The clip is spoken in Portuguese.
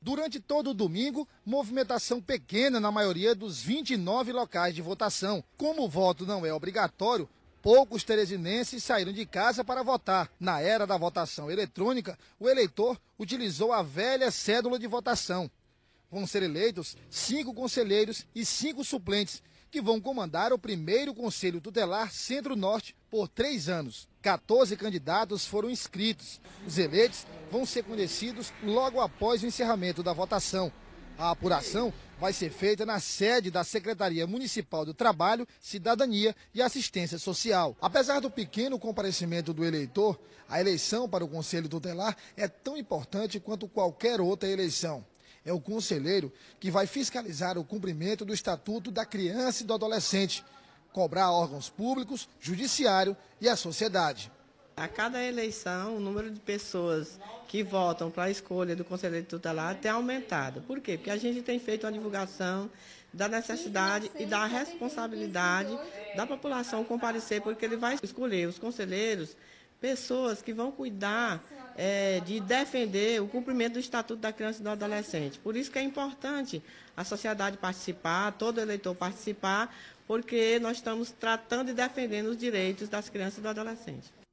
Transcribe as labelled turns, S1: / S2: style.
S1: Durante todo o domingo, movimentação pequena na maioria dos 29 locais de votação. Como o voto não é obrigatório, poucos teresinenses saíram de casa para votar. Na era da votação eletrônica, o eleitor utilizou a velha cédula de votação. Vão ser eleitos cinco conselheiros e cinco suplentes, que vão comandar o primeiro Conselho Tutelar Centro-Norte por três anos. 14 candidatos foram inscritos. Os eleitos vão ser conhecidos logo após o encerramento da votação. A apuração vai ser feita na sede da Secretaria Municipal do Trabalho, Cidadania e Assistência Social. Apesar do pequeno comparecimento do eleitor, a eleição para o Conselho Tutelar é tão importante quanto qualquer outra eleição. É o conselheiro que vai fiscalizar o cumprimento do Estatuto da Criança e do Adolescente, cobrar órgãos públicos, judiciário e a sociedade.
S2: A cada eleição, o número de pessoas que votam para a escolha do conselheiro tutelar tem aumentado. Por quê? Porque a gente tem feito uma divulgação da necessidade e da responsabilidade da população comparecer, porque ele vai escolher os conselheiros pessoas que vão cuidar é, de defender o cumprimento do Estatuto da Criança e do Adolescente. Por isso que é importante a sociedade participar, todo eleitor participar, porque nós estamos tratando e defendendo os direitos das crianças e do adolescente.